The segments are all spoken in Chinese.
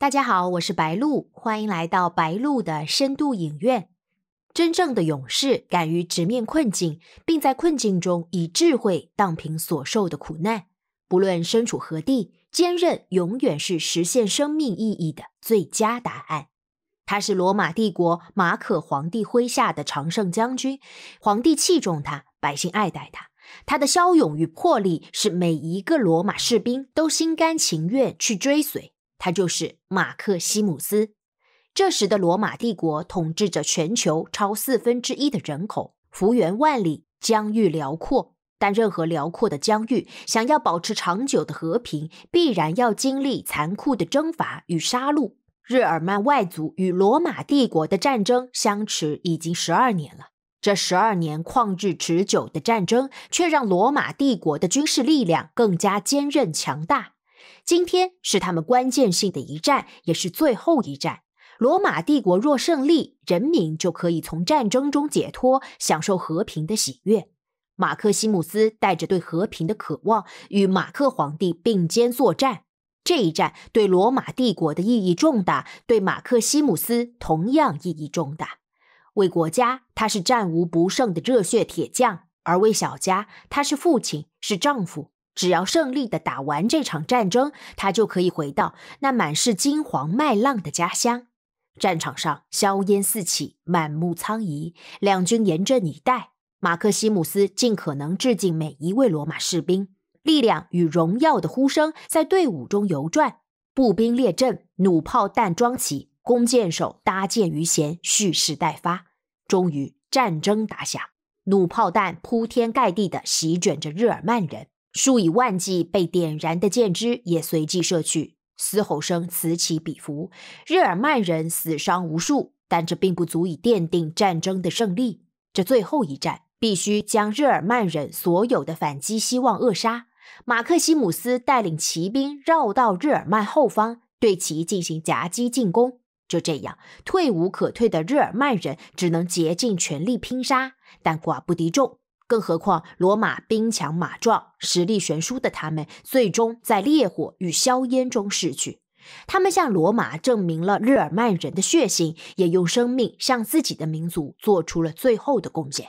大家好，我是白露，欢迎来到白露的深度影院。真正的勇士敢于直面困境，并在困境中以智慧荡平所受的苦难。不论身处何地，坚韧永远是实现生命意义的最佳答案。他是罗马帝国马可皇帝麾下的常胜将军，皇帝器重他，百姓爱戴他。他的骁勇与魄力，是每一个罗马士兵都心甘情愿去追随。他就是马克西姆斯。这时的罗马帝国统治着全球超四分之一的人口，幅员万里，疆域辽阔。但任何辽阔的疆域，想要保持长久的和平，必然要经历残酷的征伐与杀戮。日耳曼外族与罗马帝国的战争相持已经十二年了，这十二年旷日持久的战争，却让罗马帝国的军事力量更加坚韧强大。今天是他们关键性的一战，也是最后一战。罗马帝国若胜利，人民就可以从战争中解脱，享受和平的喜悦。马克西姆斯带着对和平的渴望，与马克皇帝并肩作战。这一战对罗马帝国的意义重大，对马克西姆斯同样意义重大。为国家，他是战无不胜的热血铁匠；而为小家，他是父亲，是丈夫。只要胜利的打完这场战争，他就可以回到那满是金黄麦浪的家乡。战场上硝烟四起，满目苍夷，两军严阵以待。马克西姆斯尽可能致敬每一位罗马士兵，力量与荣耀的呼声在队伍中游转。步兵列阵，弩炮弹装起，弓箭手搭箭于弦，蓄势待发。终于，战争打响，弩炮弹铺天盖地地席卷着日耳曼人。数以万计被点燃的箭支也随即射去，嘶吼声此起彼伏，日耳曼人死伤无数，但这并不足以奠定战争的胜利。这最后一战必须将日耳曼人所有的反击希望扼杀。马克西姆斯带领骑兵绕到日耳曼后方，对其进行夹击进攻。就这样，退无可退的日耳曼人只能竭尽全力拼杀，但寡不敌众。更何况，罗马兵强马壮，实力悬殊的他们最终在烈火与硝烟中逝去。他们向罗马证明了日耳曼人的血性，也用生命向自己的民族做出了最后的贡献。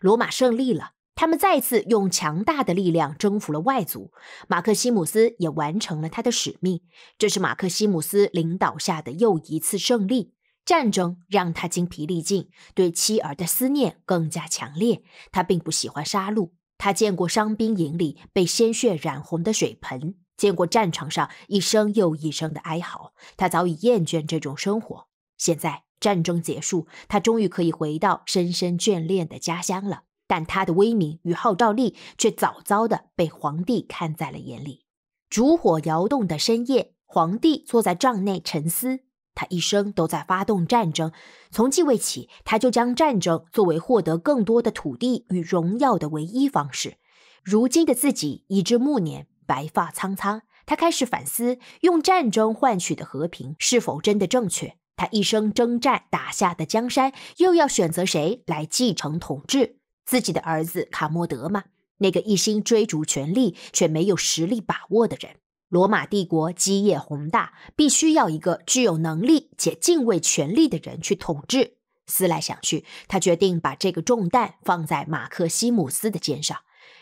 罗马胜利了，他们再次用强大的力量征服了外族。马克西姆斯也完成了他的使命，这是马克西姆斯领导下的又一次胜利。战争让他精疲力尽，对妻儿的思念更加强烈。他并不喜欢杀戮，他见过伤兵营里被鲜血染红的水盆，见过战场上一声又一声的哀嚎。他早已厌倦这种生活。现在战争结束，他终于可以回到深深眷恋的家乡了。但他的威名与号召力却早早的被皇帝看在了眼里。烛火摇动的深夜，皇帝坐在帐内沉思。他一生都在发动战争，从继位起，他就将战争作为获得更多的土地与荣耀的唯一方式。如今的自己已至暮年，白发苍苍，他开始反思用战争换取的和平是否真的正确。他一生征战打下的江山，又要选择谁来继承统治？自己的儿子卡莫德吗？那个一心追逐权力却没有实力把握的人。罗马帝国基业宏大，必须要一个具有能力且敬畏权力的人去统治。思来想去，他决定把这个重担放在马克西姆斯的肩上，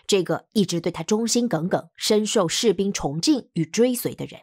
这个一直对他忠心耿耿、深受士兵崇敬与追随的人。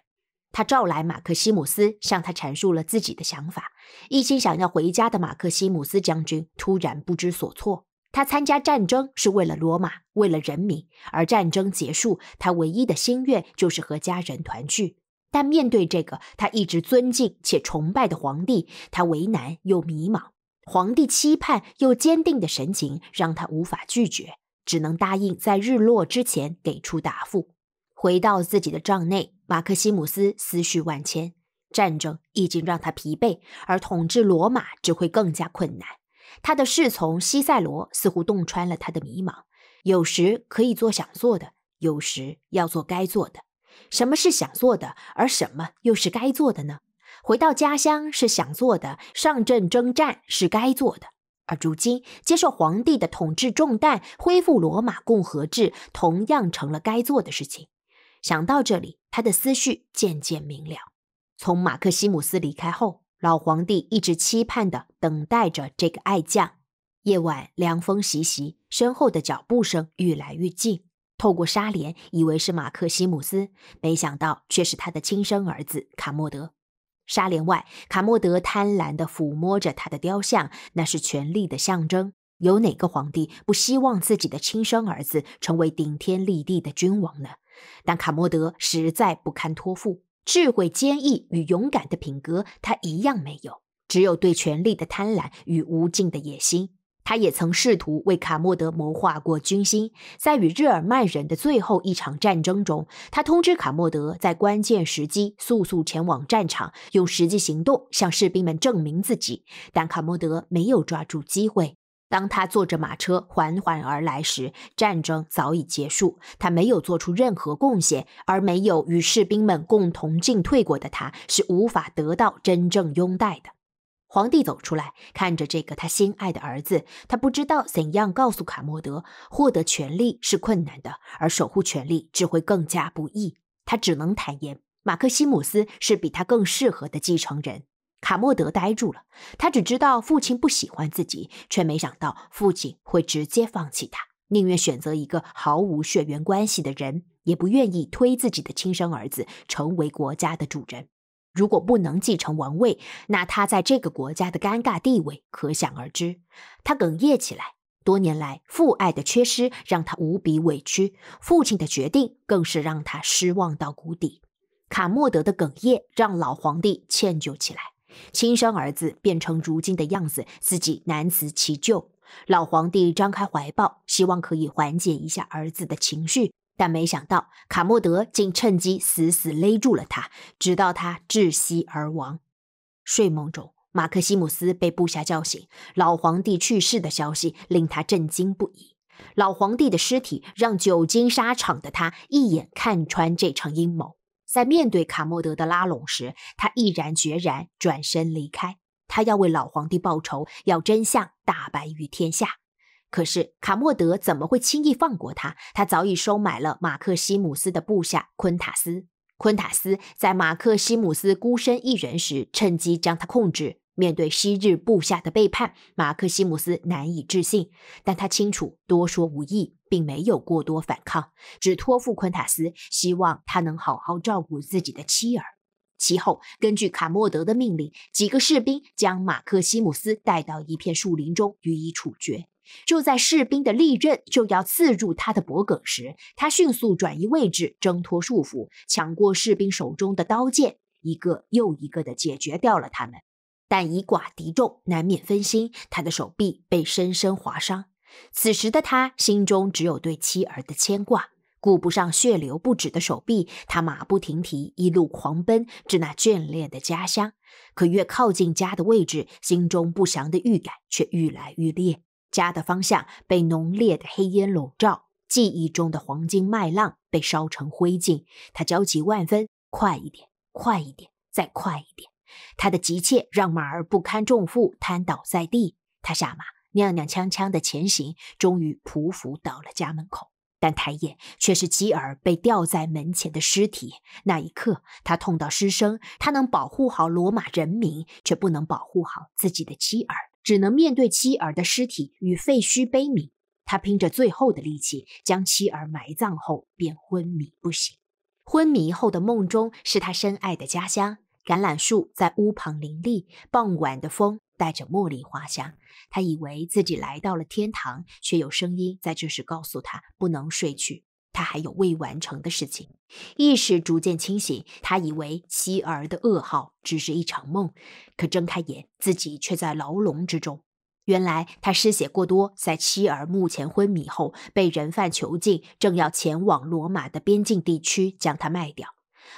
他召来马克西姆斯，向他阐述了自己的想法。一心想要回家的马克西姆斯将军突然不知所措。他参加战争是为了罗马，为了人民。而战争结束，他唯一的心愿就是和家人团聚。但面对这个他一直尊敬且崇拜的皇帝，他为难又迷茫。皇帝期盼又坚定的神情让他无法拒绝，只能答应在日落之前给出答复。回到自己的帐内，马克西姆斯思绪万千。战争已经让他疲惫，而统治罗马只会更加困难。他的侍从西塞罗似乎洞穿了他的迷茫。有时可以做想做的，有时要做该做的。什么是想做的，而什么又是该做的呢？回到家乡是想做的，上阵征战是该做的，而如今接受皇帝的统治重担，恢复罗马共和制，同样成了该做的事情。想到这里，他的思绪渐渐明了。从马克西姆斯离开后。老皇帝一直期盼的等待着这个爱将。夜晚凉风习习，身后的脚步声愈来愈近。透过纱帘，以为是马克西姆斯，没想到却是他的亲生儿子卡莫德。纱帘外，卡莫德贪婪的抚摸着他的雕像，那是权力的象征。有哪个皇帝不希望自己的亲生儿子成为顶天立地的君王呢？但卡莫德实在不堪托付。智慧、坚毅与勇敢的品格，他一样没有，只有对权力的贪婪与无尽的野心。他也曾试图为卡莫德谋划过军心，在与日耳曼人的最后一场战争中，他通知卡莫德在关键时机速速前往战场，用实际行动向士兵们证明自己。但卡莫德没有抓住机会。当他坐着马车缓缓而来时，战争早已结束。他没有做出任何贡献，而没有与士兵们共同进退过的，他是无法得到真正拥戴的。皇帝走出来，看着这个他心爱的儿子，他不知道怎样告诉卡莫德：获得权力是困难的，而守护权力只会更加不易。他只能坦言，马克西姆斯是比他更适合的继承人。卡莫德呆住了，他只知道父亲不喜欢自己，却没想到父亲会直接放弃他，宁愿选择一个毫无血缘关系的人，也不愿意推自己的亲生儿子成为国家的主人。如果不能继承王位，那他在这个国家的尴尬地位可想而知。他哽咽起来，多年来父爱的缺失让他无比委屈，父亲的决定更是让他失望到谷底。卡莫德的哽咽让老皇帝歉疚起来。亲生儿子变成如今的样子，自己难辞其咎。老皇帝张开怀抱，希望可以缓解一下儿子的情绪，但没想到卡莫德竟趁机死死勒住了他，直到他窒息而亡。睡梦中，马克西姆斯被部下叫醒，老皇帝去世的消息令他震惊不已。老皇帝的尸体让久经沙场的他一眼看穿这场阴谋。在面对卡莫德的拉拢时，他毅然决然转身离开。他要为老皇帝报仇，要真相大白于天下。可是卡莫德怎么会轻易放过他？他早已收买了马克西姆斯的部下昆塔斯。昆塔斯在马克西姆斯孤身一人时，趁机将他控制。面对昔日部下的背叛，马克西姆斯难以置信，但他清楚多说无益，并没有过多反抗，只托付昆塔斯，希望他能好好照顾自己的妻儿。其后，根据卡莫德的命令，几个士兵将马克西姆斯带到一片树林中予以处决。就在士兵的利刃就要刺入他的脖颈时，他迅速转移位置，挣脱束缚，抢过士兵手中的刀剑，一个又一个地解决掉了他们。但以寡敌众，难免分心。他的手臂被深深划伤，此时的他心中只有对妻儿的牵挂，顾不上血流不止的手臂。他马不停蹄，一路狂奔至那眷恋的家乡。可越靠近家的位置，心中不祥的预感却愈来愈烈。家的方向被浓烈的黑烟笼罩，记忆中的黄金麦浪被烧成灰烬。他焦急万分，快一点，快一点，再快一点。他的急切让马儿不堪重负，瘫倒在地。他下马，踉踉跄跄地前行，终于匍匐到了家门口。但抬眼却是妻儿被吊在门前的尸体。那一刻，他痛到失声。他能保护好罗马人民，却不能保护好自己的妻儿，只能面对妻儿的尸体与废墟悲鸣。他拼着最后的力气将妻儿埋葬后，便昏迷不醒。昏迷后的梦中是他深爱的家乡。橄榄树在屋旁林立，傍晚的风带着茉莉花香。他以为自己来到了天堂，却有声音在这时告诉他不能睡去，他还有未完成的事情。意识逐渐清醒，他以为妻儿的噩耗只是一场梦，可睁开眼，自己却在牢笼之中。原来他失血过多，在妻儿墓前昏迷后被人贩囚禁，正要前往罗马的边境地区将他卖掉。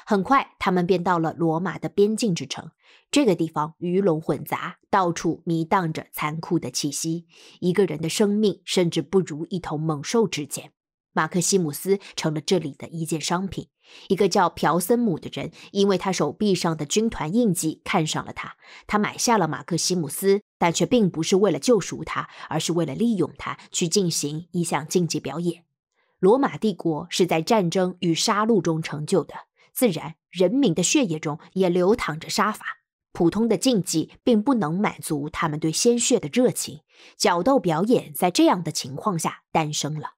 很快，他们便到了罗马的边境之城。这个地方鱼龙混杂，到处弥荡着残酷的气息。一个人的生命甚至不如一头猛兽值钱。马克西姆斯成了这里的一件商品。一个叫朴森姆的人，因为他手臂上的军团印记，看上了他。他买下了马克西姆斯，但却并不是为了救赎他，而是为了利用他去进行一项竞技表演。罗马帝国是在战争与杀戮中成就的。自然，人民的血液中也流淌着杀伐。普通的竞技并不能满足他们对鲜血的热情，角斗表演在这样的情况下诞生了。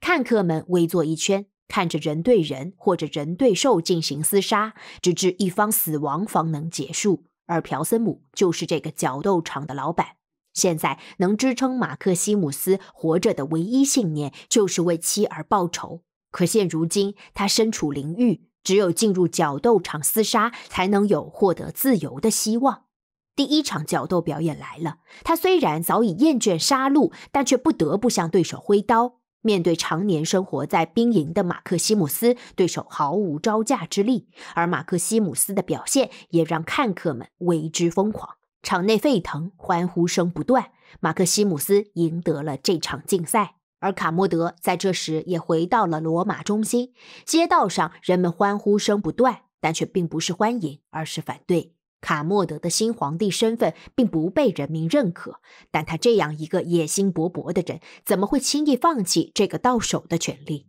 看客们围坐一圈，看着人对人或者人对兽进行厮杀，直至一方死亡方能结束。而朴森姆就是这个角斗场的老板。现在能支撑马克西姆斯活着的唯一信念，就是为妻儿报仇。可现如今，他身处灵域，只有进入角斗场厮杀，才能有获得自由的希望。第一场角斗表演来了。他虽然早已厌倦杀戮，但却不得不向对手挥刀。面对常年生活在兵营的马克西姆斯，对手毫无招架之力。而马克西姆斯的表现也让看客们为之疯狂，场内沸腾，欢呼声不断。马克西姆斯赢得了这场竞赛。而卡莫德在这时也回到了罗马中心，街道上人们欢呼声不断，但却并不是欢迎，而是反对。卡莫德的新皇帝身份并不被人民认可，但他这样一个野心勃勃的人，怎么会轻易放弃这个到手的权利？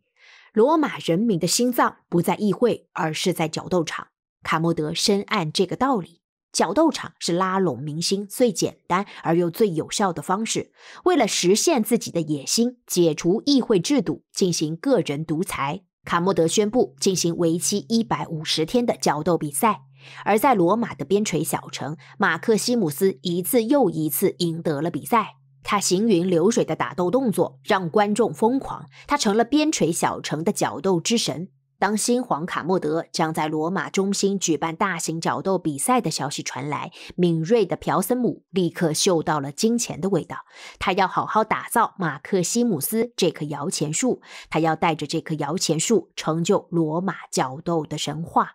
罗马人民的心脏不在议会，而是在角斗场。卡莫德深谙这个道理。角斗场是拉拢民心最简单而又最有效的方式。为了实现自己的野心，解除议会制度，进行个人独裁，卡莫德宣布进行为期一百五十天的角斗比赛。而在罗马的边陲小城，马克西姆斯一次又一次赢得了比赛。他行云流水的打斗动作让观众疯狂，他成了边陲小城的角斗之神。当新皇卡莫德将在罗马中心举办大型角斗比赛的消息传来，敏锐的朴森姆立刻嗅到了金钱的味道。他要好好打造马克西姆斯这棵摇钱树，他要带着这棵摇钱树成就罗马角斗的神话。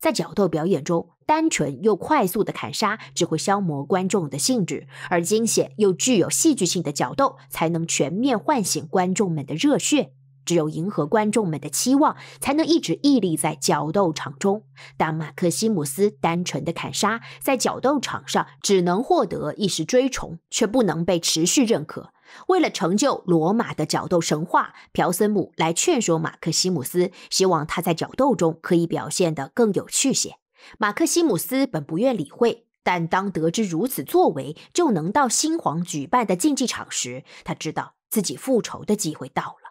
在角斗表演中，单纯又快速的砍杀只会消磨观众的兴致，而惊险又具有戏剧性的角斗，才能全面唤醒观众们的热血。只有迎合观众们的期望，才能一直屹立在角斗场中。但马克西姆斯单纯的砍杀，在角斗场上只能获得一时追崇，却不能被持续认可。为了成就罗马的角斗神话，朴森姆来劝说马克西姆斯，希望他在角斗中可以表现得更有趣些。马克西姆斯本不愿理会，但当得知如此作为就能到新皇举办的竞技场时，他知道自己复仇的机会到了。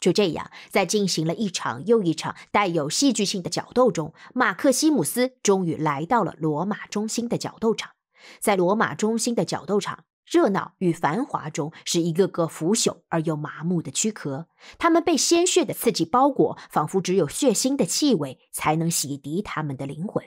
就这样，在进行了一场又一场带有戏剧性的角斗中，马克西姆斯终于来到了罗马中心的角斗场。在罗马中心的角斗场，热闹与繁华中是一个个腐朽而又麻木的躯壳，他们被鲜血的刺激包裹，仿佛只有血腥的气味才能洗涤他们的灵魂。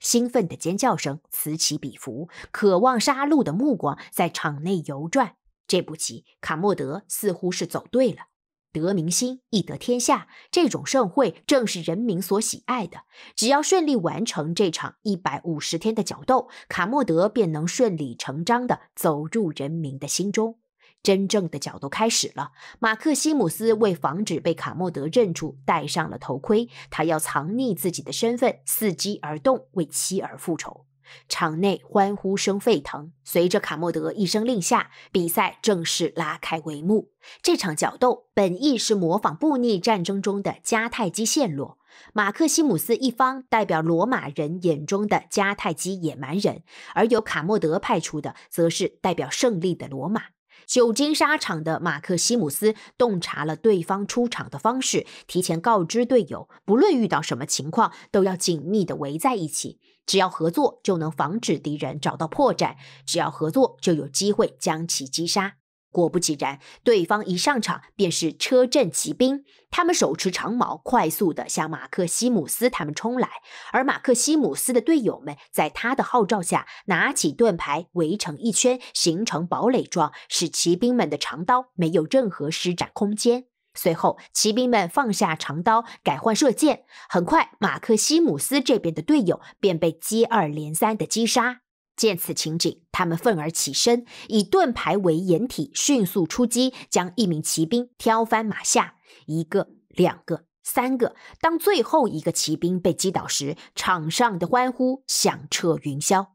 兴奋的尖叫声此起彼伏，渴望杀戮的目光在场内游转。这步棋，卡莫德似乎是走对了。得民心，易得天下。这种盛会正是人民所喜爱的。只要顺利完成这场一百五十天的角斗，卡莫德便能顺理成章地走入人民的心中。真正的角斗开始了。马克西姆斯为防止被卡莫德认出，戴上了头盔。他要藏匿自己的身份，伺机而动，为妻儿复仇。场内欢呼声沸腾，随着卡莫德一声令下，比赛正式拉开帷幕。这场角斗本意是模仿布匿战争中的迦太基陷落。马克西姆斯一方代表罗马人眼中的迦太基野蛮人，而由卡莫德派出的则是代表胜利的罗马。久经沙场的马克西姆斯洞察了对方出场的方式，提前告知队友，不论遇到什么情况，都要紧密的围在一起。只要合作，就能防止敌人找到破绽；只要合作，就有机会将其击杀。果不其然，对方一上场便是车阵骑兵，他们手持长矛，快速的向马克西姆斯他们冲来。而马克西姆斯的队友们在他的号召下，拿起盾牌围成一圈，形成堡垒状，使骑兵们的长刀没有任何施展空间。随后，骑兵们放下长刀，改换射箭。很快，马克西姆斯这边的队友便被接二连三的击杀。见此情景，他们愤而起身，以盾牌为掩体，迅速出击，将一名骑兵挑翻马下。一个，两个，三个。当最后一个骑兵被击倒时，场上的欢呼响彻云霄。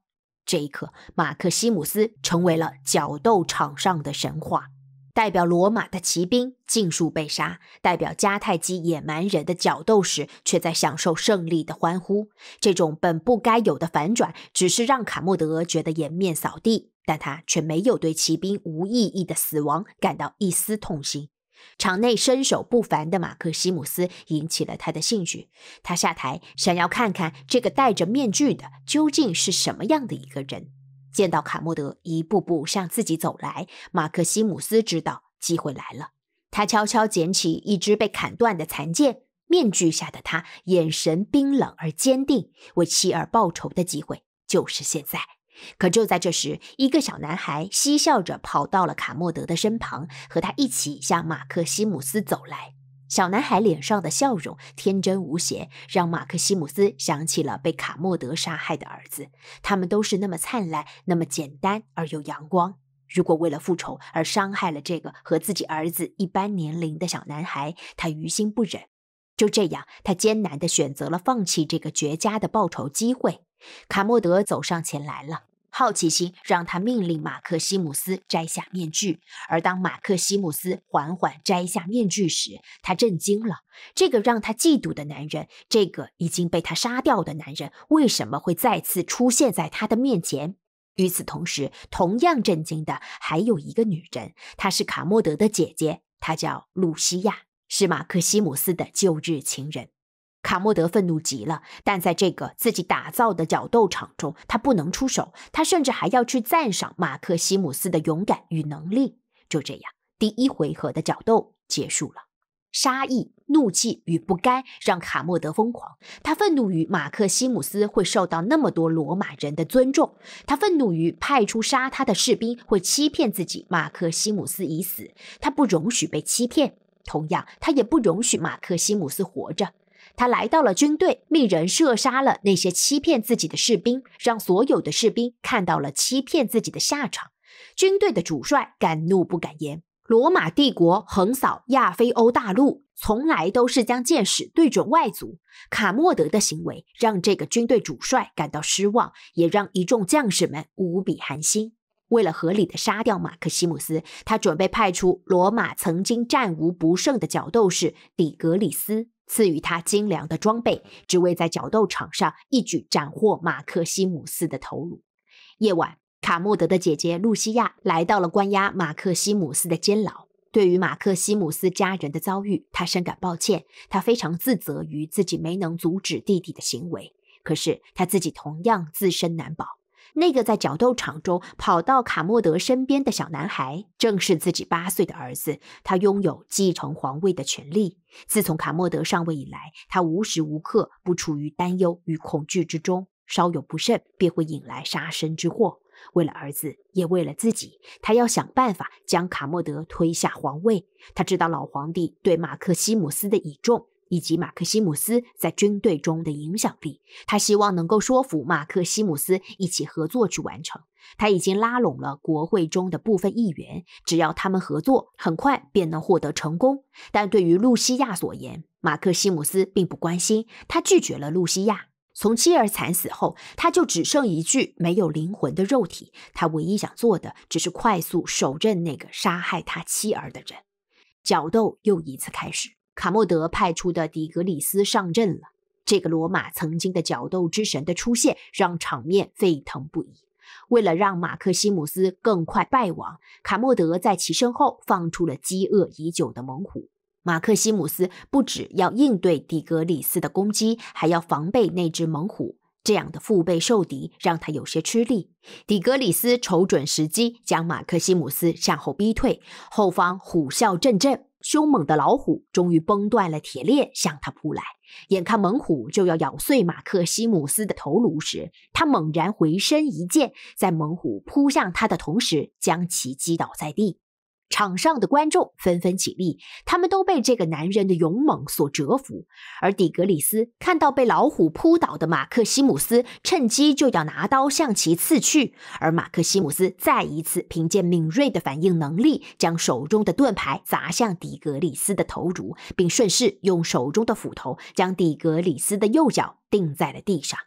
这一刻，马克西姆斯成为了角斗场上的神话。代表罗马的骑兵尽数被杀，代表迦太基野蛮人的角斗士却在享受胜利的欢呼。这种本不该有的反转，只是让卡莫德觉得颜面扫地，但他却没有对骑兵无意义的死亡感到一丝痛心。场内身手不凡的马克西姆斯引起了他的兴趣，他下台想要看看这个戴着面具的究竟是什么样的一个人。见到卡莫德一步步向自己走来，马克西姆斯知道机会来了。他悄悄捡起一只被砍断的残剑，面具下的他眼神冰冷而坚定。为妻儿报仇的机会就是现在。可就在这时，一个小男孩嬉笑着跑到了卡莫德的身旁，和他一起向马克西姆斯走来。小男孩脸上的笑容天真无邪，让马克西姆斯想起了被卡莫德杀害的儿子。他们都是那么灿烂，那么简单而又阳光。如果为了复仇而伤害了这个和自己儿子一般年龄的小男孩，他于心不忍。就这样，他艰难地选择了放弃这个绝佳的报仇机会。卡莫德走上前来了。好奇心让他命令马克西姆斯摘下面具，而当马克西姆斯缓缓摘下面具时，他震惊了。这个让他嫉妒的男人，这个已经被他杀掉的男人，为什么会再次出现在他的面前？与此同时，同样震惊的还有一个女人，她是卡莫德的姐姐，她叫露西亚，是马克西姆斯的旧日情人。卡莫德愤怒极了，但在这个自己打造的角斗场中，他不能出手。他甚至还要去赞赏马克西姆斯的勇敢与能力。就这样，第一回合的角斗结束了。杀意、怒气与不甘让卡莫德疯狂。他愤怒于马克西姆斯会受到那么多罗马人的尊重，他愤怒于派出杀他的士兵会欺骗自己。马克西姆斯已死，他不容许被欺骗。同样，他也不容许马克西姆斯活着。他来到了军队，命人射杀了那些欺骗自己的士兵，让所有的士兵看到了欺骗自己的下场。军队的主帅敢怒不敢言。罗马帝国横扫亚非欧大陆，从来都是将箭矢对准外族。卡莫德的行为让这个军队主帅感到失望，也让一众将士们无比寒心。为了合理的杀掉马克西姆斯，他准备派出罗马曾经战无不胜的角斗士底格里斯。赐予他精良的装备，只为在角斗场上一举斩获马克西姆斯的头颅。夜晚，卡穆德的姐姐露西亚来到了关押马克西姆斯的监牢。对于马克西姆斯家人的遭遇，他深感抱歉。他非常自责于自己没能阻止弟弟的行为，可是他自己同样自身难保。那个在角斗场中跑到卡莫德身边的小男孩，正是自己八岁的儿子。他拥有继承皇位的权利。自从卡莫德上位以来，他无时无刻不处于担忧与恐惧之中，稍有不慎便会引来杀身之祸。为了儿子，也为了自己，他要想办法将卡莫德推下皇位。他知道老皇帝对马克西姆斯的倚重。以及马克西姆斯在军队中的影响力，他希望能够说服马克西姆斯一起合作去完成。他已经拉拢了国会中的部分议员，只要他们合作，很快便能获得成功。但对于露西亚所言，马克西姆斯并不关心，他拒绝了露西亚。从妻儿惨死后，他就只剩一具没有灵魂的肉体，他唯一想做的只是快速手刃那个杀害他妻儿的人。角斗又一次开始。卡莫德派出的底格里斯上阵了，这个罗马曾经的角斗之神的出现让场面沸腾不已。为了让马克西姆斯更快败亡，卡莫德在其身后放出了饥饿已久的猛虎。马克西姆斯不只要应对底格里斯的攻击，还要防备那只猛虎，这样的腹背受敌让他有些吃力。底格里斯瞅准时机，将马克西姆斯向后逼退，后方虎啸阵阵。凶猛的老虎终于崩断了铁链，向他扑来。眼看猛虎就要咬碎马克西姆斯的头颅时，他猛然回身一剑，在猛虎扑向他的同时，将其击倒在地。场上的观众纷纷起立，他们都被这个男人的勇猛所折服。而底格里斯看到被老虎扑倒的马克西姆斯，趁机就要拿刀向其刺去。而马克西姆斯再一次凭借敏锐的反应能力，将手中的盾牌砸向底格里斯的头颅，并顺势用手中的斧头将底格里斯的右脚钉在了地上。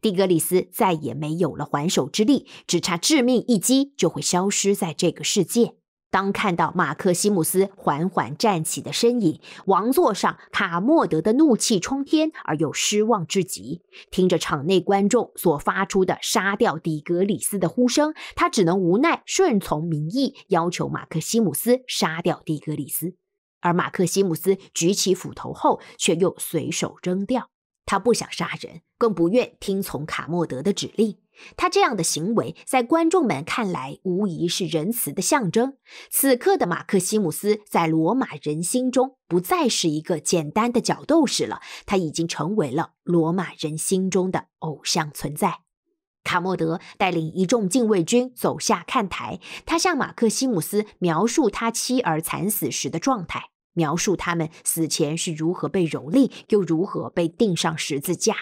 底格里斯再也没有了还手之力，只差致命一击就会消失在这个世界。当看到马克西姆斯缓缓站起的身影，王座上卡莫德的怒气冲天而又失望至极，听着场内观众所发出的杀掉底格里斯的呼声，他只能无奈顺从民意，要求马克西姆斯杀掉底格里斯。而马克西姆斯举起斧头后，却又随手扔掉，他不想杀人，更不愿听从卡莫德的指令。他这样的行为，在观众们看来，无疑是仁慈的象征。此刻的马克西姆斯，在罗马人心中，不再是一个简单的角斗士了，他已经成为了罗马人心中的偶像存在。卡莫德带领一众禁卫军走下看台，他向马克西姆斯描述他妻儿惨死时的状态，描述他们死前是如何被蹂躏，又如何被钉上十字架。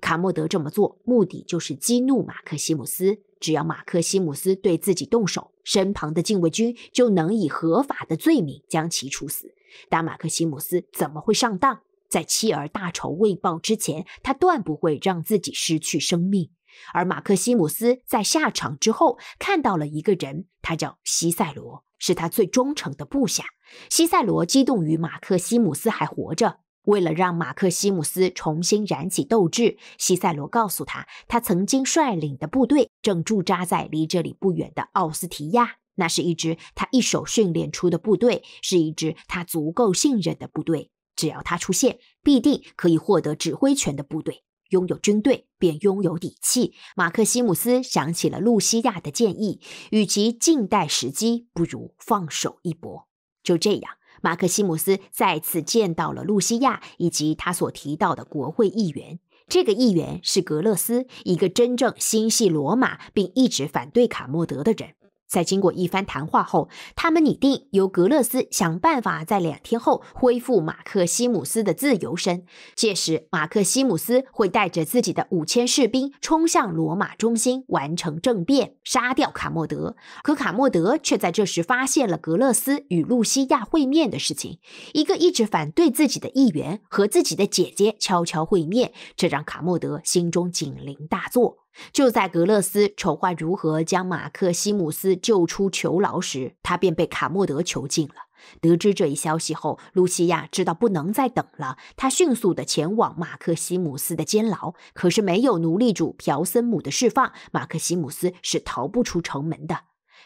卡莫德这么做，目的就是激怒马克西姆斯。只要马克西姆斯对自己动手，身旁的禁卫军就能以合法的罪名将其处死。但马克西姆斯怎么会上当？在妻儿大仇未报之前，他断不会让自己失去生命。而马克西姆斯在下场之后，看到了一个人，他叫西塞罗，是他最忠诚的部下。西塞罗激动于马克西姆斯还活着。为了让马克西姆斯重新燃起斗志，西塞罗告诉他，他曾经率领的部队正驻扎在离这里不远的奥斯提亚。那是一支他一手训练出的部队，是一支他足够信任的部队。只要他出现，必定可以获得指挥权的部队。拥有军队，便拥有底气。马克西姆斯想起了露西亚的建议，与其静待时机，不如放手一搏。就这样。马克西姆斯再次见到了露西亚以及他所提到的国会议员。这个议员是格勒斯，一个真正心系罗马并一直反对卡莫德的人。在经过一番谈话后，他们拟定由格勒斯想办法在两天后恢复马克西姆斯的自由身。届时，马克西姆斯会带着自己的五千士兵冲向罗马中心，完成政变，杀掉卡莫德。可卡莫德却在这时发现了格勒斯与露西亚会面的事情。一个一直反对自己的议员和自己的姐姐悄悄会面，这让卡莫德心中警铃大作。就在格勒斯筹划如何将马克西姆斯救出囚牢时，他便被卡莫德囚禁了。得知这一消息后，露西亚知道不能再等了，他迅速地前往马克西姆斯的监牢。可是没有奴隶主朴森姆的释放，马克西姆斯是逃不出城门的。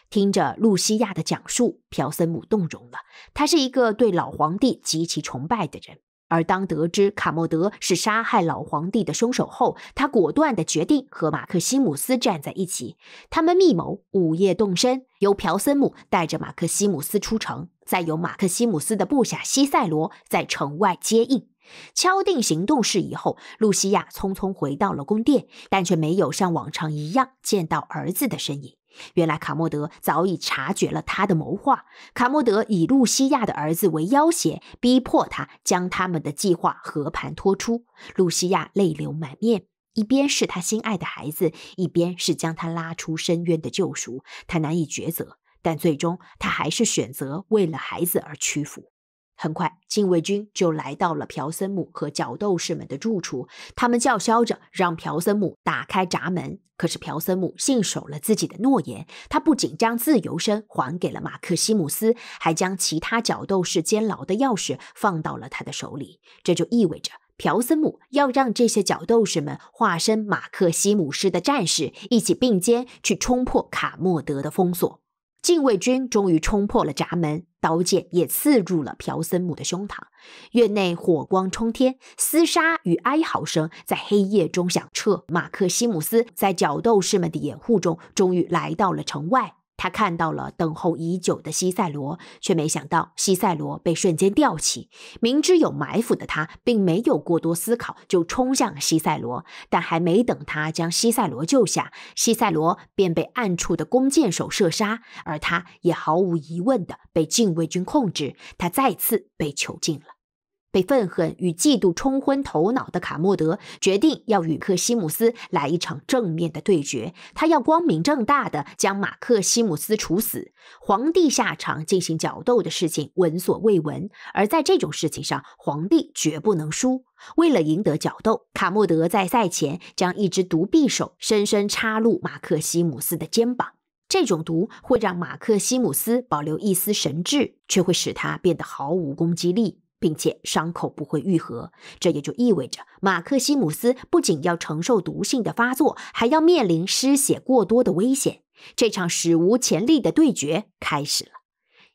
听着露西亚的讲述，朴森姆动容了。他是一个对老皇帝极其崇拜的人。而当得知卡莫德是杀害老皇帝的凶手后，他果断地决定和马克西姆斯站在一起。他们密谋，午夜动身，由朴森姆带着马克西姆斯出城，再由马克西姆斯的部下西塞罗在城外接应。敲定行动事宜后，露西亚匆匆回到了宫殿，但却没有像往常一样见到儿子的身影。原来卡莫德早已察觉了他的谋划。卡莫德以露西亚的儿子为要挟，逼迫他将他们的计划和盘托出。露西亚泪流满面，一边是他心爱的孩子，一边是将他拉出深渊的救赎，他难以抉择。但最终，他还是选择为了孩子而屈服。很快，禁卫军就来到了朴森姆和角斗士们的住处。他们叫嚣着让朴森姆打开闸门。可是朴森姆信守了自己的诺言，他不仅将自由身还给了马克西姆斯，还将其他角斗士监牢的钥匙放到了他的手里。这就意味着朴森姆要让这些角斗士们化身马克西姆斯的战士，一起并肩去冲破卡莫德的封锁。禁卫军终于冲破了闸门，刀剑也刺入了朴森姆的胸膛。院内火光冲天，厮杀与哀嚎声在黑夜中响彻。马克西姆斯在角斗士们的掩护中，终于来到了城外。他看到了等候已久的西塞罗，却没想到西塞罗被瞬间吊起。明知有埋伏的他，并没有过多思考，就冲向西塞罗。但还没等他将西塞罗救下，西塞罗便被暗处的弓箭手射杀，而他也毫无疑问的被禁卫军控制，他再次被囚禁了。被愤恨与嫉妒冲昏头脑的卡莫德决定要与克西姆斯来一场正面的对决。他要光明正大的将马克西姆斯处死。皇帝下场进行角斗的事情闻所未闻，而在这种事情上，皇帝绝不能输。为了赢得角斗，卡莫德在赛前将一只毒匕首深深插入马克西姆斯的肩膀。这种毒会让马克西姆斯保留一丝神智，却会使他变得毫无攻击力。并且伤口不会愈合，这也就意味着马克西姆斯不仅要承受毒性的发作，还要面临失血过多的危险。这场史无前例的对决开始了，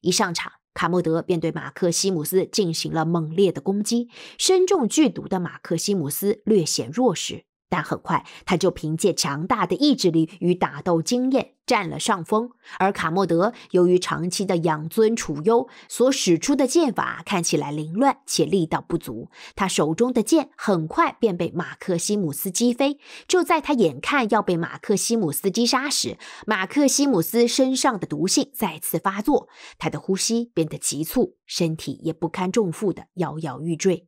一上场，卡莫德便对马克西姆斯进行了猛烈的攻击。身中剧毒的马克西姆斯略显弱势。但很快，他就凭借强大的意志力与打斗经验占了上风。而卡莫德由于长期的养尊处优，所使出的剑法看起来凌乱且力道不足。他手中的剑很快便被马克西姆斯击飞。就在他眼看要被马克西姆斯击杀时，马克西姆斯身上的毒性再次发作，他的呼吸变得急促，身体也不堪重负的摇摇欲坠。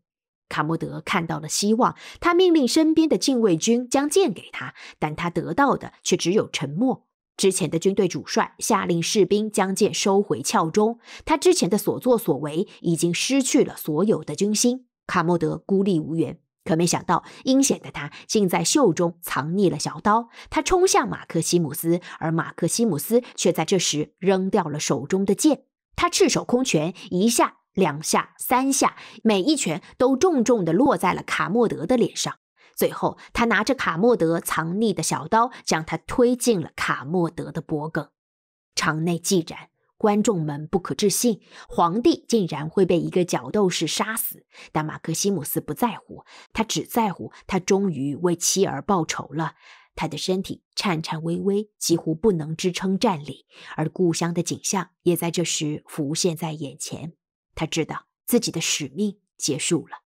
卡莫德看到了希望，他命令身边的禁卫军将剑给他，但他得到的却只有沉默。之前的军队主帅下令士兵将剑收回鞘中，他之前的所作所为已经失去了所有的军心。卡莫德孤立无援，可没想到阴险的他竟在袖中藏匿了小刀。他冲向马克西姆斯，而马克西姆斯却在这时扔掉了手中的剑，他赤手空拳一下。两下三下，每一拳都重重地落在了卡莫德的脸上。最后，他拿着卡莫德藏匿的小刀，将他推进了卡莫德的脖颈。场内寂然，观众们不可置信：皇帝竟然会被一个角斗士杀死。但马克西姆斯不在乎，他只在乎他终于为妻儿报仇了。他的身体颤颤巍巍，几乎不能支撑站立，而故乡的景象也在这时浮现在眼前。他知道自己的使命结束了。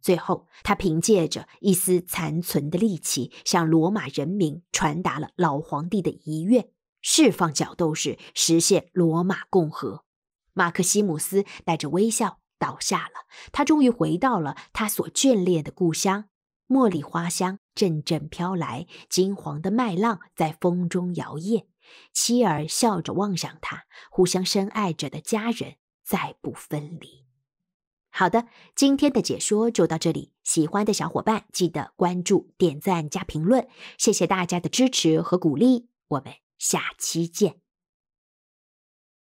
最后，他凭借着一丝残存的力气，向罗马人民传达了老皇帝的遗愿：释放角斗士，实现罗马共和。马克西姆斯带着微笑倒下了。他终于回到了他所眷恋的故乡。茉莉花香阵阵飘来，金黄的麦浪在风中摇曳。妻儿笑着望向他，互相深爱着的家人。再不分离。好的，今天的解说就到这里。喜欢的小伙伴记得关注、点赞加评论，谢谢大家的支持和鼓励。我们下期见。